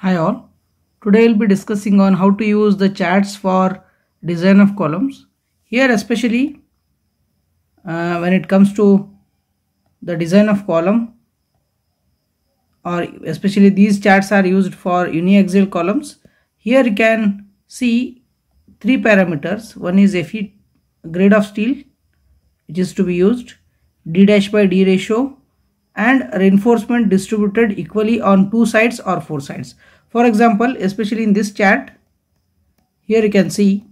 hi all today i'll be discussing on how to use the charts for design of columns here especially uh, when it comes to the design of column or especially these charts are used for uniaxial columns here you can see three parameters one is fe grade of steel which is to be used d dash by d ratio and reinforcement distributed equally on two sides or four sides. For example, especially in this chart, here you can see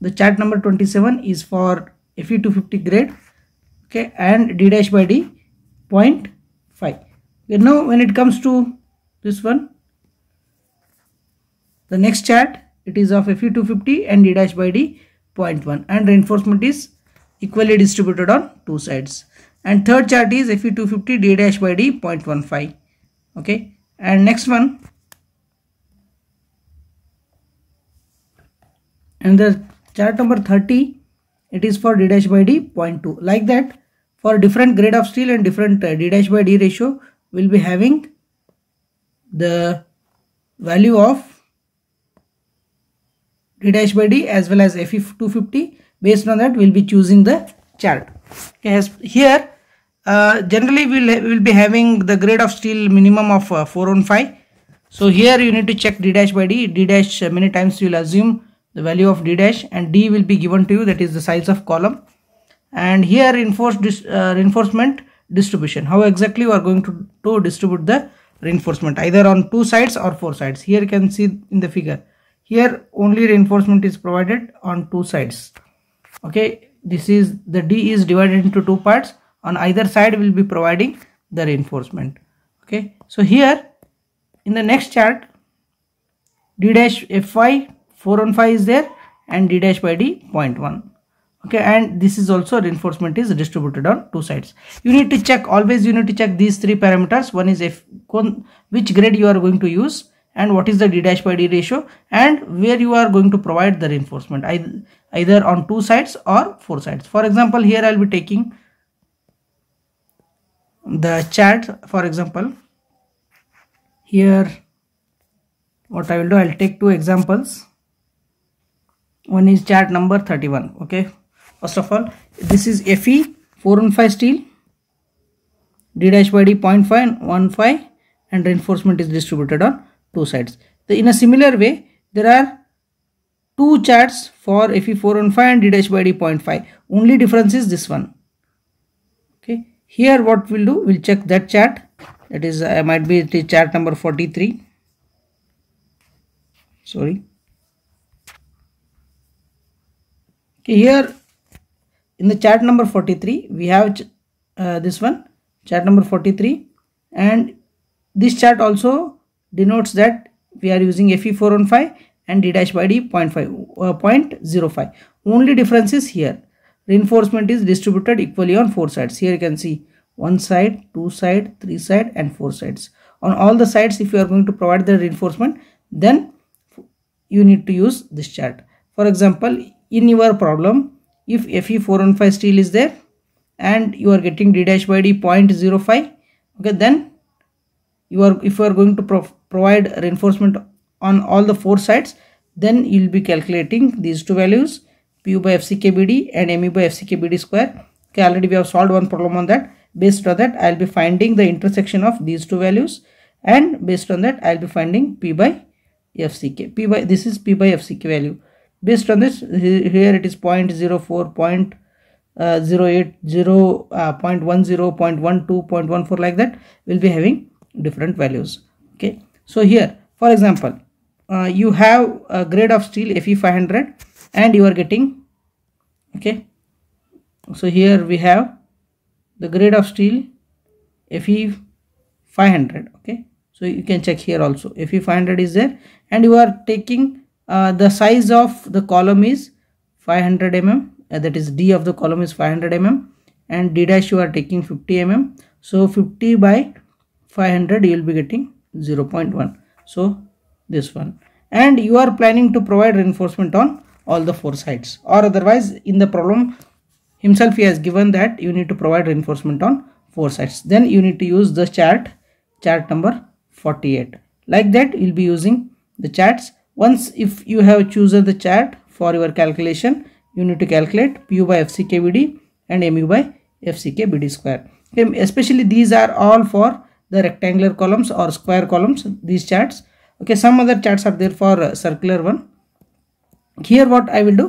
the chart number 27 is for Fe250 grade okay and D dash by D 0.5. Okay, now when it comes to this one, the next chart it is of Fe250 and D dash by D 0.1 and reinforcement is equally distributed on two sides and third chart is fe250 d dash by d 0.15 okay and next one and the chart number 30 it is for d dash by d 0.2 like that for different grade of steel and different uh, d dash by d ratio will be having the value of d dash by d as well as fe250 Based on that, we'll be choosing the chart. Okay, here, uh, generally we'll, we'll be having the grade of steel minimum of uh, 4 on 5. So here you need to check D dash by D. D dash uh, many times you'll assume the value of D dash and D will be given to you that is the size of column. And here reinforced dis, uh, reinforcement distribution. How exactly you are going to, to distribute the reinforcement either on two sides or four sides. Here you can see in the figure. Here only reinforcement is provided on two sides okay this is the d is divided into two parts on either side will be providing the reinforcement okay so here in the next chart d dash fy 4 on 5 is there and d dash by d 0.1 okay and this is also reinforcement is distributed on two sides you need to check always you need to check these three parameters one is if which grade you are going to use and what is the d dash by d ratio and where you are going to provide the reinforcement either on two sides or four sides for example here i'll be taking the chart for example here what i will do i'll take two examples one is chart number 31 okay first of all this is fe 415 steel d dash by d 0.5 and 5 and reinforcement is distributed on two sides. The, in a similar way, there are two charts for Fe415 and d dash by D.5. Only difference is this one. Okay. Here what we'll do, we'll check that chart. That is, uh, might be chart number 43. Sorry. Okay, here in the chart number 43, we have uh, this one, chart number 43 and this chart also denotes that we are using Fe415 and D dash by D 0.5, uh, 0.05. Only difference is here. Reinforcement is distributed equally on four sides. Here you can see one side, two side, three side and four sides. On all the sides if you are going to provide the reinforcement then you need to use this chart. For example, in your problem if Fe415 steel is there and you are getting D dash by D 0.05 okay then you are if you are going to provide reinforcement on all the four sides then you will be calculating these two values pu by fckbd and mu by fckbd square okay already we have solved one problem on that based on that i'll be finding the intersection of these two values and based on that i'll be finding p by fck p by this is p by fck value based on this here it is 0 0.04 uh, 0.08 uh, 0.10 0.12 0.14 like that we'll be having different values okay so here for example uh, you have a grade of steel fe 500 and you are getting okay so here we have the grade of steel fe 500 okay so you can check here also fe 500 is there and you are taking uh, the size of the column is 500 mm uh, that is d of the column is 500 mm and d dash you are taking 50 mm so 50 by 500 you will be getting 0 0.1 so this one and you are planning to provide reinforcement on all the four sides or otherwise in the problem himself he has given that you need to provide reinforcement on four sides then you need to use the chart chart number 48 like that you'll be using the charts once if you have chosen the chart for your calculation you need to calculate pu by fckbd and mu by fckbd square okay, especially these are all for the rectangular columns or square columns these charts okay some other charts are there for uh, circular one here what I will do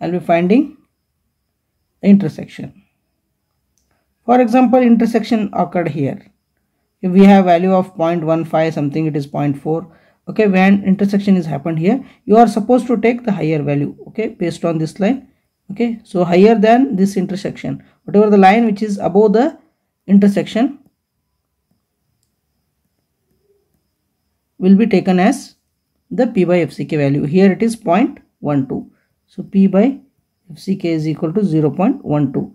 I'll be finding intersection for example intersection occurred here if we have value of 0.15 something it is 0.4 okay when intersection is happened here you are supposed to take the higher value okay based on this line okay so higher than this intersection whatever the line which is above the intersection will be taken as the P by FCK value. Here it is 0.12. So P by FCK is equal to 0.12.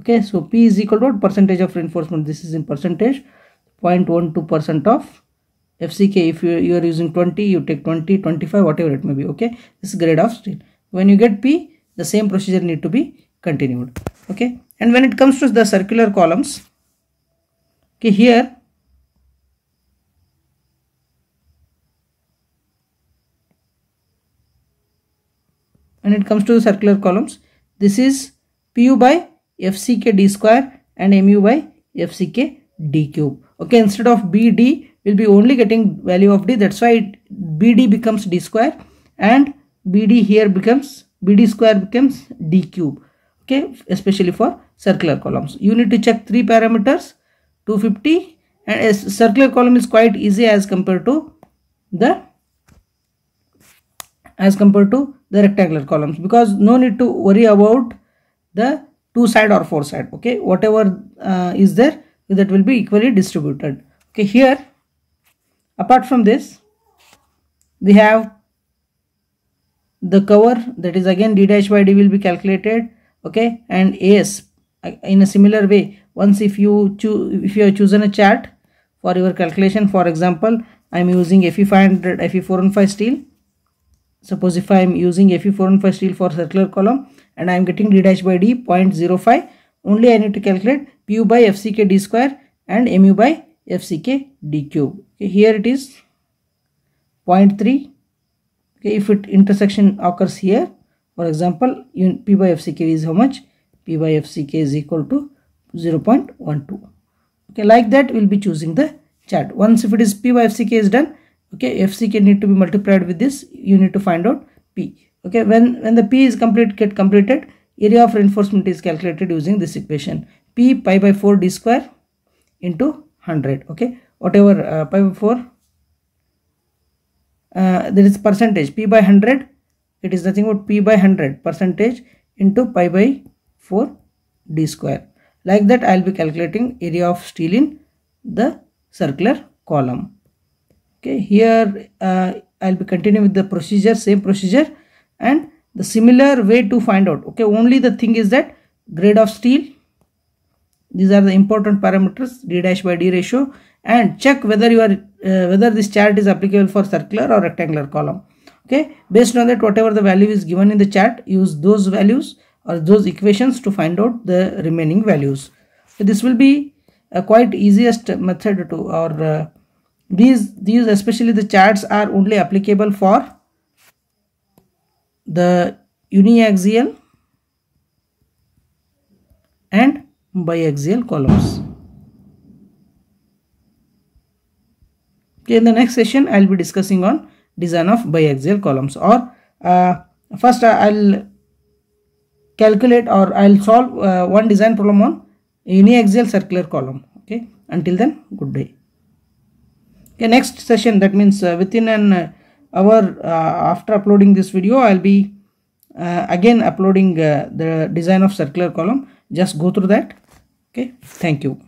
Okay, so P is equal to what percentage of reinforcement? This is in percentage 0.12% of FCK. If you, you are using 20, you take 20, 25, whatever it may be. Okay, this grade of steel. When you get P, the same procedure need to be continued. Okay, and when it comes to the circular columns, okay, here when it comes to the circular columns this is pu by fck d square and mu by fck d cube okay instead of bd we'll be only getting value of d that's why it, bd becomes d square and bd here becomes bd square becomes d cube okay especially for circular columns you need to check three parameters 250 and a circular column is quite easy as compared to the as compared to the rectangular columns because no need to worry about the two side or four side okay whatever uh, is there that will be equally distributed okay here apart from this we have the cover that is again d dash by d will be calculated okay and as uh, in a similar way once if you choose if you have chosen a chart for your calculation for example i am using fe500 fe415 steel Suppose if I am using Fe415 steel for circular column and I am getting d dash by d 0.05 only I need to calculate pu by fck d square and mu by fck d cube. Okay, here it is 0.3. Okay, if it intersection occurs here for example p by fck is how much? p by fck is equal to 0.12. Okay, like that we will be choosing the chart. Once if it is p by fck is done okay fc can need to be multiplied with this you need to find out p okay when when the p is complete get completed area of reinforcement is calculated using this equation p pi by 4 d square into 100 okay whatever uh, pi by 4 uh, there is percentage p by 100 it is nothing but p by 100 percentage into pi by 4 d square like that i'll be calculating area of steel in the circular column okay here uh, i'll be continuing with the procedure same procedure and the similar way to find out okay only the thing is that grade of steel these are the important parameters d dash by d ratio and check whether you are uh, whether this chart is applicable for circular or rectangular column okay based on that whatever the value is given in the chart use those values or those equations to find out the remaining values so this will be a quite easiest method to or uh, these these especially the charts are only applicable for the uniaxial and biaxial columns okay in the next session i'll be discussing on design of biaxial columns or uh, first uh, i'll calculate or i'll solve uh, one design problem on uniaxial circular column okay until then good day okay next session that means uh, within an uh, hour uh, after uploading this video i'll be uh, again uploading the design of circular column just go through that okay thank you